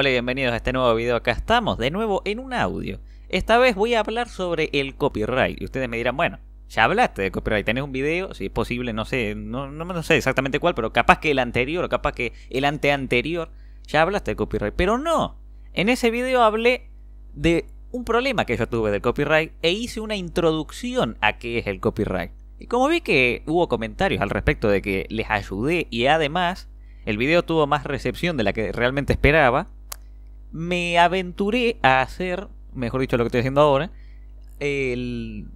Hola y bienvenidos a este nuevo video, acá estamos de nuevo en un audio. Esta vez voy a hablar sobre el copyright y ustedes me dirán, bueno, ya hablaste de copyright, tenés un video, si es posible, no sé, no, sé exactamente cuál, pero capaz que el anterior, o capaz que el anteanterior, ya hablaste de copyright, pero no, en ese video hablé de un problema que yo tuve del copyright e hice una introducción a qué es el copyright. Y como vi que hubo comentarios al respecto de que les ayudé y además el video tuvo más recepción de la que realmente esperaba, me aventuré a hacer, mejor dicho lo que estoy haciendo ahora, el,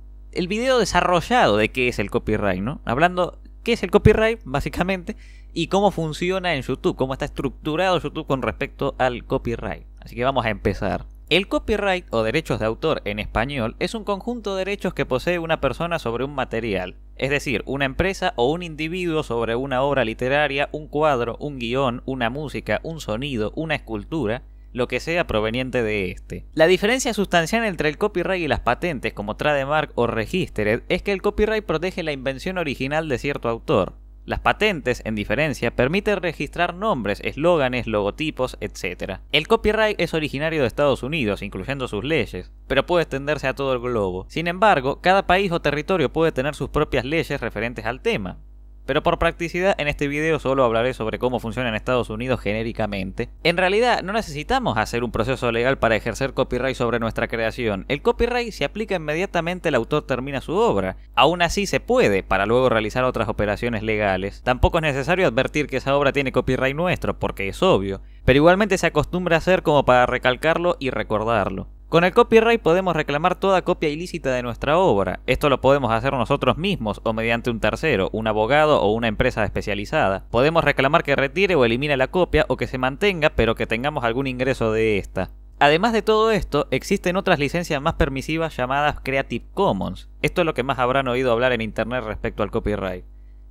video desarrollado de qué es el copyright, ¿no? Hablando qué es el copyright, básicamente, y cómo funciona en YouTube, cómo está estructurado YouTube con respecto al copyright. Así que vamos a empezar. El copyright o derechos de autor en español es un conjunto de derechos que posee una persona sobre un material, es decir, una empresa o un individuo sobre una obra literaria, un cuadro, un guión, una música, un sonido, una escultura, lo que sea proveniente de este. La diferencia sustancial entre el copyright y las patentes como trademark o registered es que el copyright protege la invención original de cierto autor. Las patentes, en diferencia, permiten registrar nombres, eslóganes, logotipos, etc. El copyright es originario de Estados Unidos, incluyendo sus leyes, pero puede extenderse a todo el globo. Sin embargo, cada país o territorio puede tener sus propias leyes referentes al tema. Pero por practicidad en este video solo hablaré sobre cómo funciona en Estados Unidos genéricamente. En realidad no necesitamos hacer un proceso legal para ejercer copyright sobre nuestra creación. El copyright se aplica inmediatamente el autor termina su obra. Aún así se puede para luego realizar otras operaciones legales. Tampoco es necesario advertir que esa obra tiene copyright nuestro porque es obvio, pero igualmente se acostumbra a hacer como para recalcarlo y recordarlo. Con el copyright podemos reclamar toda copia ilícita de nuestra obra. Esto lo podemos hacer nosotros mismos o mediante un tercero, un abogado o una empresa especializada. Podemos reclamar que retire o elimine la copia o que se mantenga pero que tengamos algún ingreso de esta. Además de todo esto, existen otras licencias más permisivas llamadas Creative Commons. Esto es lo que más habrán oído hablar en internet respecto al copyright.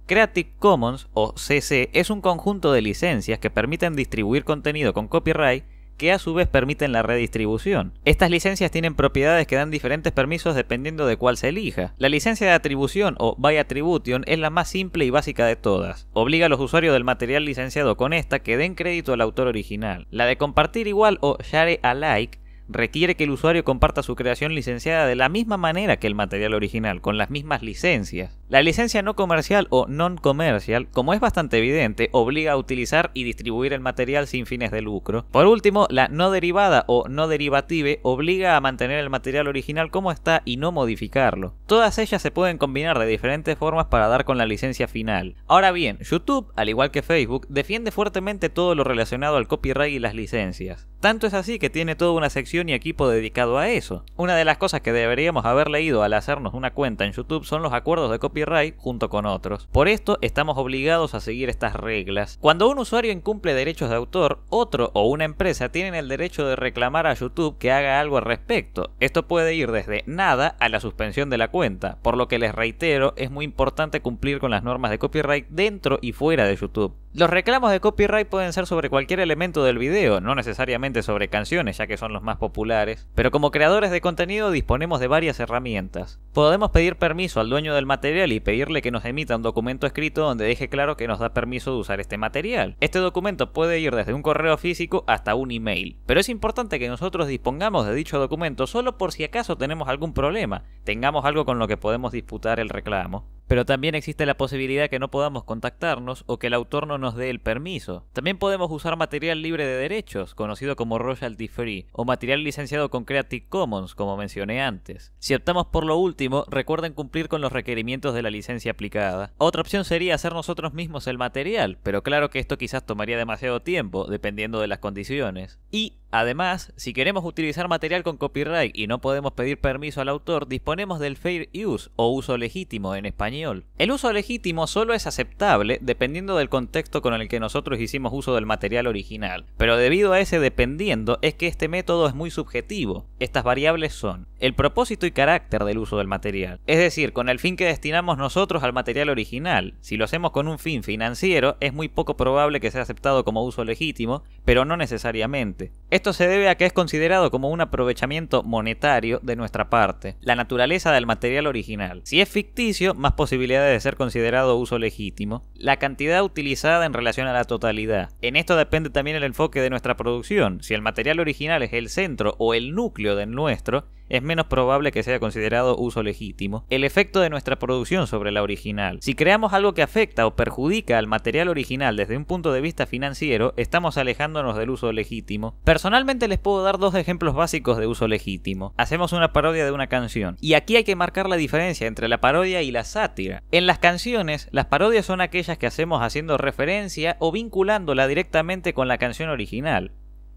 Creative Commons o CC es un conjunto de licencias que permiten distribuir contenido con copyright que a su vez permiten la redistribución. Estas licencias tienen propiedades que dan diferentes permisos dependiendo de cuál se elija. La licencia de atribución o by attribution es la más simple y básica de todas. Obliga a los usuarios del material licenciado con esta que den crédito al autor original. La de compartir igual o share alike requiere que el usuario comparta su creación licenciada de la misma manera que el material original, con las mismas licencias. La licencia no comercial o non-commercial, como es bastante evidente, obliga a utilizar y distribuir el material sin fines de lucro. Por último, la no derivada o no derivative obliga a mantener el material original como está y no modificarlo. Todas ellas se pueden combinar de diferentes formas para dar con la licencia final. Ahora bien, YouTube, al igual que Facebook, defiende fuertemente todo lo relacionado al copyright y las licencias. Tanto es así que tiene toda una sección y equipo dedicado a eso. Una de las cosas que deberíamos haber leído al hacernos una cuenta en YouTube son los acuerdos de copyright junto con otros. Por esto estamos obligados a seguir estas reglas. Cuando un usuario incumple derechos de autor, otro o una empresa tienen el derecho de reclamar a YouTube que haga algo al respecto. Esto puede ir desde nada a la suspensión de la cuenta, por lo que les reitero, es muy importante cumplir con las normas de copyright dentro y fuera de YouTube. Los reclamos de copyright pueden ser sobre cualquier elemento del video, no necesariamente sobre canciones, ya que son los más populares, pero como creadores de contenido disponemos de varias herramientas. Podemos pedir permiso al dueño del material y pedirle que nos emita un documento escrito donde deje claro que nos da permiso de usar este material. Este documento puede ir desde un correo físico hasta un email, pero es importante que nosotros dispongamos de dicho documento solo por si acaso tenemos algún problema, tengamos algo con lo que podemos disputar el reclamo. Pero también existe la posibilidad que no podamos contactarnos o que el autor no nos dé el permiso. También podemos usar material libre de derechos, conocido como royalty free, o material licenciado con Creative Commons, como mencioné antes. Si optamos por lo último, recuerden cumplir con los requerimientos de la licencia aplicada. Otra opción sería hacer nosotros mismos el material, pero claro que esto quizás tomaría demasiado tiempo, dependiendo de las condiciones. Y Además, si queremos utilizar material con copyright y no podemos pedir permiso al autor, disponemos del fair use o uso legítimo en español. El uso legítimo solo es aceptable dependiendo del contexto con el que nosotros hicimos uso del material original, pero debido a ese dependiendo es que este método es muy subjetivo. Estas variables son el propósito y carácter del uso del material, es decir, con el fin que destinamos nosotros al material original. Si lo hacemos con un fin financiero, es muy poco probable que sea aceptado como uso legítimo, pero no necesariamente. Esto se debe a que es considerado como un aprovechamiento monetario de nuestra parte, la naturaleza del material original. Si es ficticio, más posibilidades de ser considerado uso legítimo. La cantidad utilizada en relación a la totalidad. En esto depende también el enfoque de nuestra producción. Si el material original es el centro o el núcleo del nuestro, es menos probable que sea considerado uso legítimo, el efecto de nuestra producción sobre la original. Si creamos algo que afecta o perjudica al material original desde un punto de vista financiero, estamos alejándonos del uso legítimo. Personalmente les puedo dar dos ejemplos básicos de uso legítimo. Hacemos una parodia de una canción, y aquí hay que marcar la diferencia entre la parodia y la sátira. En las canciones, las parodias son aquellas que hacemos haciendo referencia o vinculándola directamente con la canción original.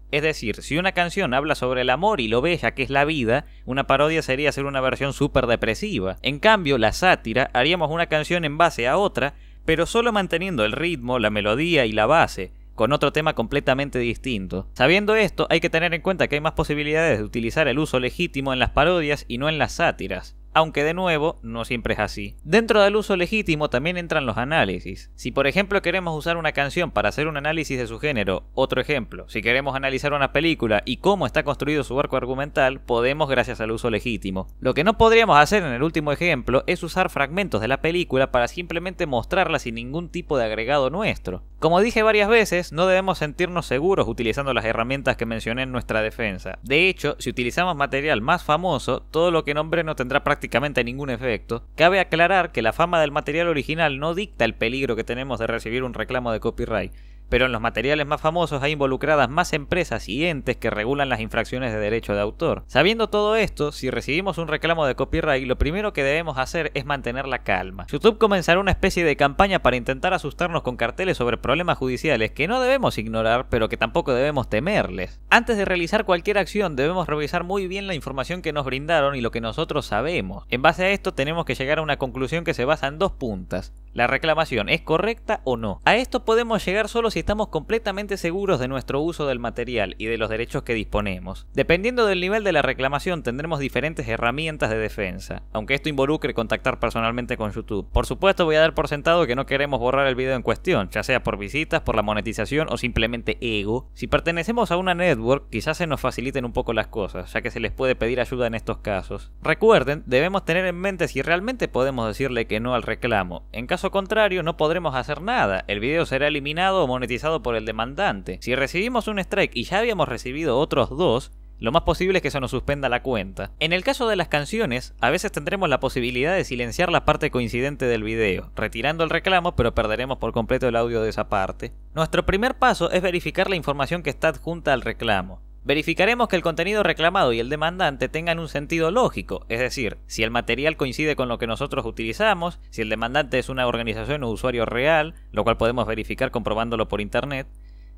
Es decir, si una canción habla sobre el amor y lo oveja, que es la vida, una parodia sería hacer una versión súper depresiva. En cambio, la sátira haríamos una canción en base a otra, pero solo manteniendo el ritmo, la melodía y la base, con otro tema completamente distinto. Sabiendo esto, hay que tener en cuenta que hay más posibilidades de utilizar el uso legítimo en las parodias y no en las sátiras aunque de nuevo no siempre es así. Dentro del uso legítimo también entran los análisis. Si por ejemplo queremos usar una canción para hacer un análisis de su género, otro ejemplo, si queremos analizar una película y cómo está construido su arco argumental, podemos gracias al uso legítimo. Lo que no podríamos hacer en el último ejemplo es usar fragmentos de la película para simplemente mostrarla sin ningún tipo de agregado nuestro. Como dije varias veces, no debemos sentirnos seguros utilizando las herramientas que mencioné en nuestra defensa. De hecho, si utilizamos material más famoso, todo lo que nombre no tendrá prácticamente ningún efecto. Cabe aclarar que la fama del material original no dicta el peligro que tenemos de recibir un reclamo de copyright, pero en los materiales más famosos hay involucradas más empresas y entes que regulan las infracciones de derecho de autor. Sabiendo todo esto, si recibimos un reclamo de copyright, lo primero que debemos hacer es mantener la calma. YouTube comenzará una especie de campaña para intentar asustarnos con carteles sobre problemas judiciales que no debemos ignorar, pero que tampoco debemos temerles. Antes de realizar cualquier acción, debemos revisar muy bien la información que nos brindaron y lo que nosotros sabemos. En base a esto, tenemos que llegar a una conclusión que se basa en dos puntas. ¿La reclamación es correcta o no? A esto podemos llegar solo si estamos completamente seguros de nuestro uso del material y de los derechos que disponemos. Dependiendo del nivel de la reclamación tendremos diferentes herramientas de defensa, aunque esto involucre contactar personalmente con YouTube. Por supuesto voy a dar por sentado que no queremos borrar el video en cuestión, ya sea por visitas, por la monetización o simplemente ego. Si pertenecemos a una network, quizás se nos faciliten un poco las cosas, ya que se les puede pedir ayuda en estos casos. Recuerden, debemos tener en mente si realmente podemos decirle que no al reclamo. En caso contrario, no podremos hacer nada. El video será eliminado o monetizado por el demandante. Si recibimos un strike y ya habíamos recibido otros dos, lo más posible es que se nos suspenda la cuenta. En el caso de las canciones, a veces tendremos la posibilidad de silenciar la parte coincidente del video, retirando el reclamo pero perderemos por completo el audio de esa parte. Nuestro primer paso es verificar la información que está adjunta al reclamo. Verificaremos que el contenido reclamado y el demandante tengan un sentido lógico, es decir, si el material coincide con lo que nosotros utilizamos, si el demandante es una organización o usuario real, lo cual podemos verificar comprobándolo por internet,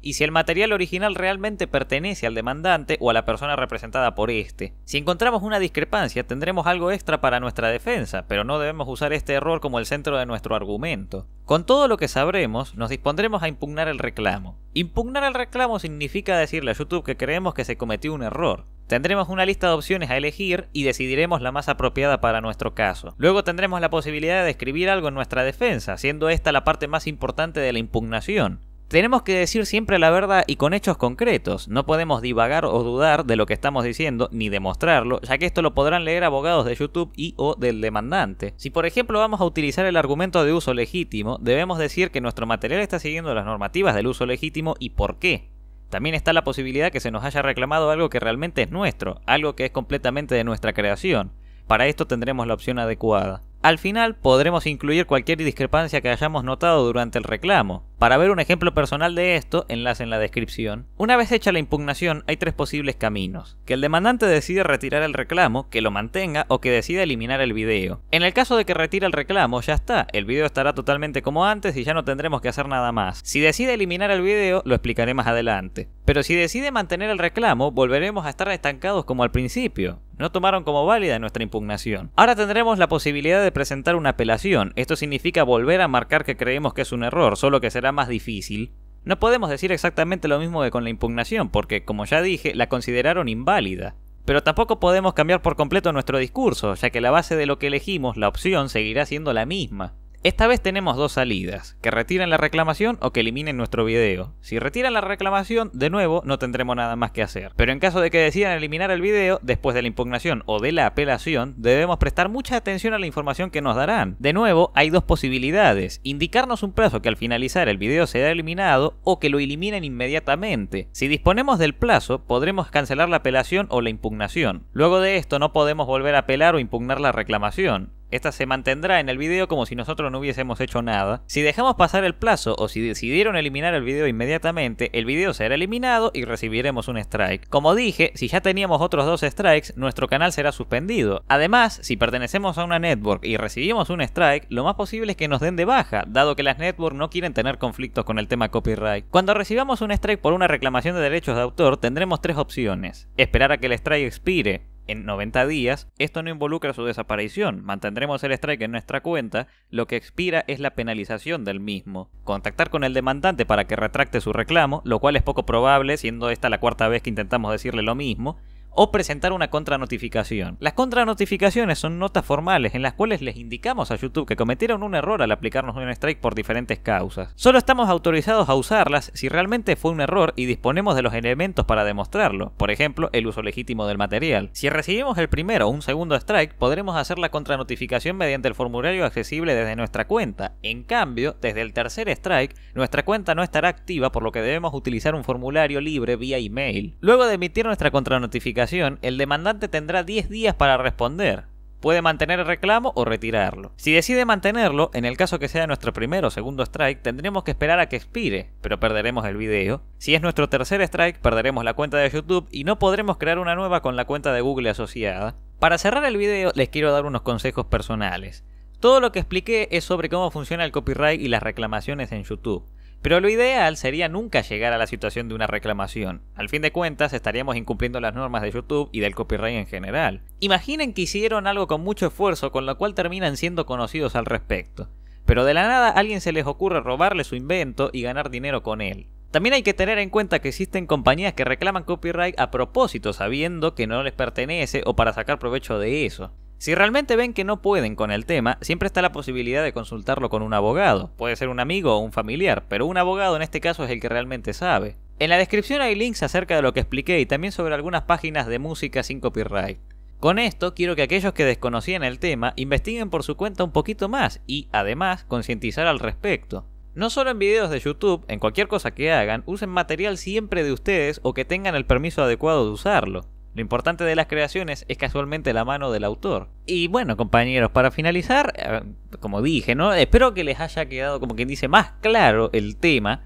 y si el material original realmente pertenece al demandante o a la persona representada por este, Si encontramos una discrepancia, tendremos algo extra para nuestra defensa, pero no debemos usar este error como el centro de nuestro argumento. Con todo lo que sabremos, nos dispondremos a impugnar el reclamo. Impugnar el reclamo significa decirle a YouTube que creemos que se cometió un error. Tendremos una lista de opciones a elegir y decidiremos la más apropiada para nuestro caso. Luego tendremos la posibilidad de escribir algo en nuestra defensa, siendo esta la parte más importante de la impugnación tenemos que decir siempre la verdad y con hechos concretos. No podemos divagar o dudar de lo que estamos diciendo ni demostrarlo, ya que esto lo podrán leer abogados de YouTube y o del demandante. Si por ejemplo vamos a utilizar el argumento de uso legítimo, debemos decir que nuestro material está siguiendo las normativas del uso legítimo y por qué. También está la posibilidad que se nos haya reclamado algo que realmente es nuestro, algo que es completamente de nuestra creación. Para esto tendremos la opción adecuada. Al final podremos incluir cualquier discrepancia que hayamos notado durante el reclamo, para ver un ejemplo personal de esto, enlace en la descripción. Una vez hecha la impugnación, hay tres posibles caminos. Que el demandante decida retirar el reclamo, que lo mantenga o que decida eliminar el video. En el caso de que retire el reclamo, ya está, el video estará totalmente como antes y ya no tendremos que hacer nada más. Si decide eliminar el video, lo explicaré más adelante. Pero si decide mantener el reclamo, volveremos a estar estancados como al principio. No tomaron como válida nuestra impugnación. Ahora tendremos la posibilidad de presentar una apelación. Esto significa volver a marcar que creemos que es un error, solo que será más difícil, no podemos decir exactamente lo mismo que con la impugnación, porque, como ya dije, la consideraron inválida. Pero tampoco podemos cambiar por completo nuestro discurso, ya que la base de lo que elegimos, la opción, seguirá siendo la misma. Esta vez tenemos dos salidas, que retiren la reclamación o que eliminen nuestro video. Si retiran la reclamación, de nuevo no tendremos nada más que hacer. Pero en caso de que decidan eliminar el video, después de la impugnación o de la apelación, debemos prestar mucha atención a la información que nos darán. De nuevo, hay dos posibilidades, indicarnos un plazo que al finalizar el video sea eliminado o que lo eliminen inmediatamente. Si disponemos del plazo, podremos cancelar la apelación o la impugnación. Luego de esto no podemos volver a apelar o impugnar la reclamación. Esta se mantendrá en el video como si nosotros no hubiésemos hecho nada. Si dejamos pasar el plazo o si decidieron eliminar el video inmediatamente, el video será eliminado y recibiremos un strike. Como dije, si ya teníamos otros dos strikes, nuestro canal será suspendido. Además, si pertenecemos a una network y recibimos un strike, lo más posible es que nos den de baja, dado que las networks no quieren tener conflictos con el tema copyright. Cuando recibamos un strike por una reclamación de derechos de autor, tendremos tres opciones. Esperar a que el strike expire, en 90 días, esto no involucra su desaparición. Mantendremos el strike en nuestra cuenta, lo que expira es la penalización del mismo. Contactar con el demandante para que retracte su reclamo, lo cual es poco probable, siendo esta la cuarta vez que intentamos decirle lo mismo, o presentar una contranotificación. Las contranotificaciones son notas formales en las cuales les indicamos a YouTube que cometieron un error al aplicarnos un strike por diferentes causas. Solo estamos autorizados a usarlas si realmente fue un error y disponemos de los elementos para demostrarlo, por ejemplo, el uso legítimo del material. Si recibimos el primero o un segundo strike, podremos hacer la contranotificación mediante el formulario accesible desde nuestra cuenta. En cambio, desde el tercer strike, nuestra cuenta no estará activa por lo que debemos utilizar un formulario libre vía email. Luego de emitir nuestra contranotificación, el demandante tendrá 10 días para responder. Puede mantener el reclamo o retirarlo. Si decide mantenerlo, en el caso que sea nuestro primero o segundo strike, tendremos que esperar a que expire, pero perderemos el video. Si es nuestro tercer strike, perderemos la cuenta de YouTube y no podremos crear una nueva con la cuenta de Google asociada. Para cerrar el video, les quiero dar unos consejos personales. Todo lo que expliqué es sobre cómo funciona el copyright y las reclamaciones en YouTube. Pero lo ideal sería nunca llegar a la situación de una reclamación. Al fin de cuentas, estaríamos incumpliendo las normas de YouTube y del copyright en general. Imaginen que hicieron algo con mucho esfuerzo, con lo cual terminan siendo conocidos al respecto. Pero de la nada alguien se les ocurre robarle su invento y ganar dinero con él. También hay que tener en cuenta que existen compañías que reclaman copyright a propósito sabiendo que no les pertenece o para sacar provecho de eso. Si realmente ven que no pueden con el tema, siempre está la posibilidad de consultarlo con un abogado. Puede ser un amigo o un familiar, pero un abogado en este caso es el que realmente sabe. En la descripción hay links acerca de lo que expliqué y también sobre algunas páginas de música sin copyright. Con esto quiero que aquellos que desconocían el tema investiguen por su cuenta un poquito más y, además, concientizar al respecto. No solo en videos de YouTube, en cualquier cosa que hagan, usen material siempre de ustedes o que tengan el permiso adecuado de usarlo. Lo importante de las creaciones es casualmente la mano del autor. Y bueno, compañeros, para finalizar, eh, como dije, ¿no? Espero que les haya quedado, como quien dice, más claro el tema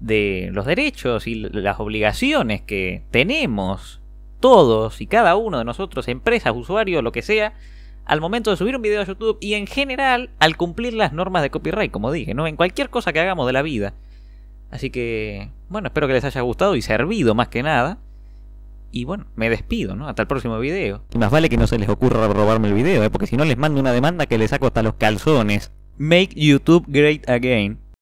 de los derechos y las obligaciones que tenemos todos y cada uno de nosotros, empresas, usuarios, lo que sea, al momento de subir un video a YouTube y en general al cumplir las normas de copyright, como dije, ¿no? En cualquier cosa que hagamos de la vida. Así que, bueno, espero que les haya gustado y servido más que nada. Y bueno, me despido, ¿no? Hasta el próximo video. Y más vale que no se les ocurra robarme el video, ¿eh? porque si no les mando una demanda que les saco hasta los calzones. Make YouTube Great Again.